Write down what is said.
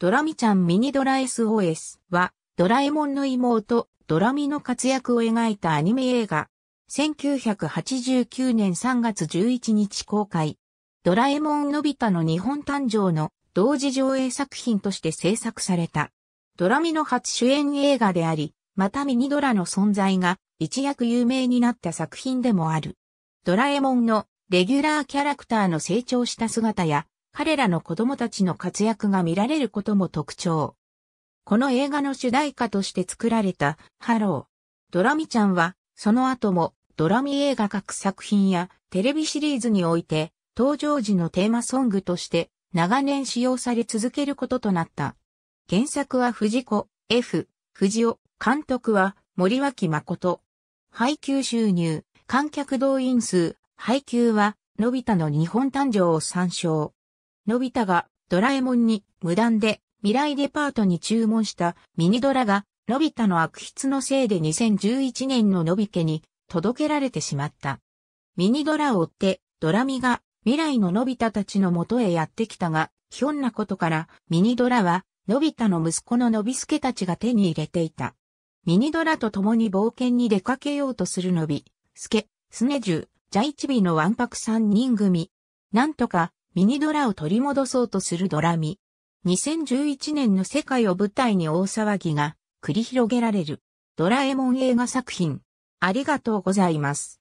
ドラミちゃんミニドラ SOS は、ドラえもんの妹、ドラミの活躍を描いたアニメ映画。1989年3月11日公開。ドラえもんのび太の日本誕生の同時上映作品として制作された。ドラミの初主演映画であり、またミニドラの存在が一躍有名になった作品でもある。ドラえもんのレギュラーキャラクターの成長した姿や、彼らの子供たちの活躍が見られることも特徴。この映画の主題歌として作られたハロー。ドラミちゃんは、その後もドラミ映画各作品やテレビシリーズにおいて、登場時のテーマソングとして長年使用され続けることとなった。原作は藤子 F、藤尾、監督は森脇誠。配給収入、観客動員数、配給は、のび太の日本誕生を参照。のび太がドラえもんに無断で未来デパートに注文したミニドラがのび太の悪筆のせいで2011年ののび家に届けられてしまった。ミニドラを追ってドラミが未来ののび太たちの元へやってきたが、ひょんなことからミニドラはのび太の息子ののびすけたちが手に入れていた。ミニドラと共に冒険に出かけようとするのび、すけ、すねじゅう、ジャイチビのワンパク3人組。なんとかミニドラを取り戻そうとするドラミ。2011年の世界を舞台に大騒ぎが繰り広げられるドラえもん映画作品。ありがとうございます。